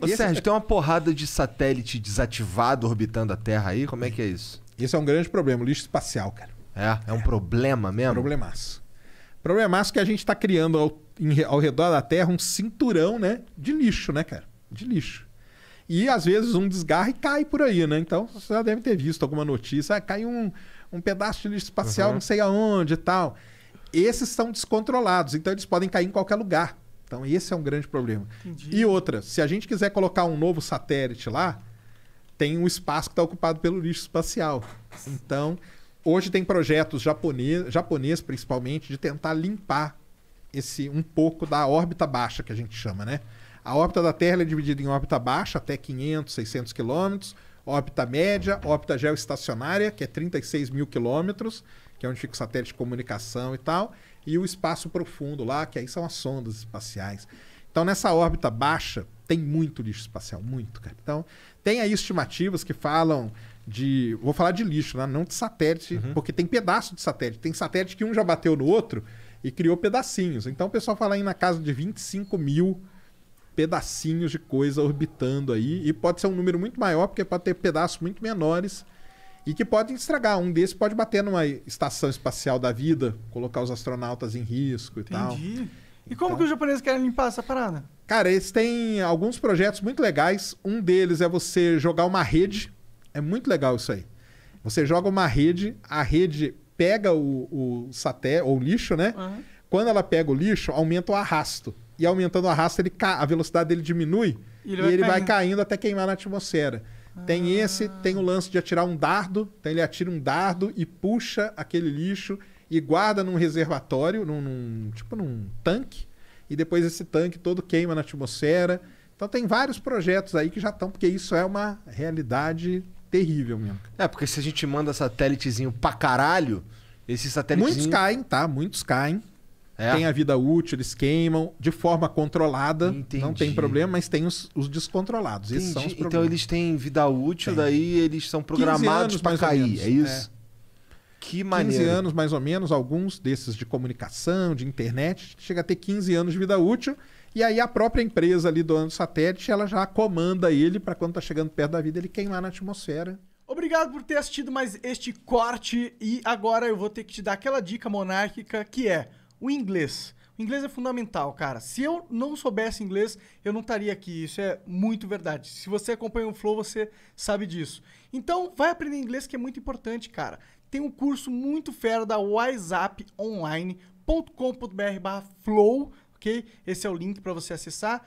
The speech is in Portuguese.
Ô, esse... Sérgio, é- tem uma porrada de satélite desativado orbitando a Terra aí? Como é que é isso? Isso é um grande problema, lixo espacial, cara. É? É, é. um problema mesmo? Problemaço. Problemaço que a gente está criando ao, em, ao redor da Terra um cinturão, né? De lixo, né, cara? De lixo. E às vezes um desgarra e cai por aí, né? Então você já deve ter visto alguma notícia. Ah, cai um, um pedaço de lixo espacial, uhum. não sei aonde e tal. Esses são descontrolados, então eles podem cair em qualquer lugar. Então, esse é um grande problema. Entendi. E outra, se a gente quiser colocar um novo satélite lá, tem um espaço que está ocupado pelo lixo espacial. Então, hoje tem projetos japoneses, japonês principalmente, de tentar limpar esse um pouco da órbita baixa, que a gente chama, né? A órbita da Terra é dividida em órbita baixa, até 500, 600 quilômetros, órbita média, órbita geoestacionária, que é 36 mil quilômetros, que é onde fica o satélite de comunicação e tal, e o espaço profundo lá, que aí são as sondas espaciais. Então, nessa órbita baixa, tem muito lixo espacial, muito, cara. Então, tem aí estimativas que falam de. Vou falar de lixo, né? não de satélite, uhum. porque tem pedaço de satélite. Tem satélite que um já bateu no outro e criou pedacinhos. Então, o pessoal fala aí na casa de 25 mil pedacinhos de coisa orbitando aí. E pode ser um número muito maior, porque pode ter pedaços muito menores e que podem estragar. Um desses pode bater numa estação espacial da vida, colocar os astronautas em risco e Entendi. tal. Entendi. E como então... que os então japoneses querem limpar essa parada? Cara, eles têm alguns projetos muito legais. Um deles é você jogar uma rede. É muito legal isso aí. Você joga uma rede, a rede pega o, o satélite, ou o lixo, né? Uhum. Quando ela pega o lixo, aumenta o arrasto e aumentando a raça, ele ca... a velocidade dele diminui e ele, e vai, ele caindo. vai, caindo. até queimar na atmosfera. Ah. Tem esse, tem o lance de atirar um dardo, então ele atira um dardo e puxa aquele lixo e guarda num reservatório, num, num tipo num tanque, e depois esse tanque todo queima na atmosfera. Então tem vários projetos aí que já estão, porque isso é uma realidade terrível mesmo. É, porque se a gente manda satélitezinho pra caralho, esses satélites. Muitos caem, tá? Muitos caem. É. Tem a vida útil, eles queimam de forma controlada. Entendi. Não tem problema, mas tem os, os descontrolados. Esses são os então problemas. Então eles têm vida útil, tem. daí eles são programados para cair. É isso? É. Que maneiro. 15 anos mais ou menos, alguns desses de comunicação, de internet, chega a ter 15 anos de vida útil. E aí a própria empresa ali doando satélite, ela já comanda ele para quando está chegando perto da vida, ele queimar na atmosfera. Obrigado por ter assistido mais este corte e agora eu vou ter que te dar aquela dica monárquica que é o inglês. O inglês é fundamental, cara. Se eu não soubesse inglês, eu não estaria aqui. Isso é muito verdade. Se você acompanha o Flow, você sabe disso. Então, vai aprender inglês que é muito importante, cara. Tem um curso muito fera da WhatsApp onlinecombr flow ok? Esse é o link para você acessar.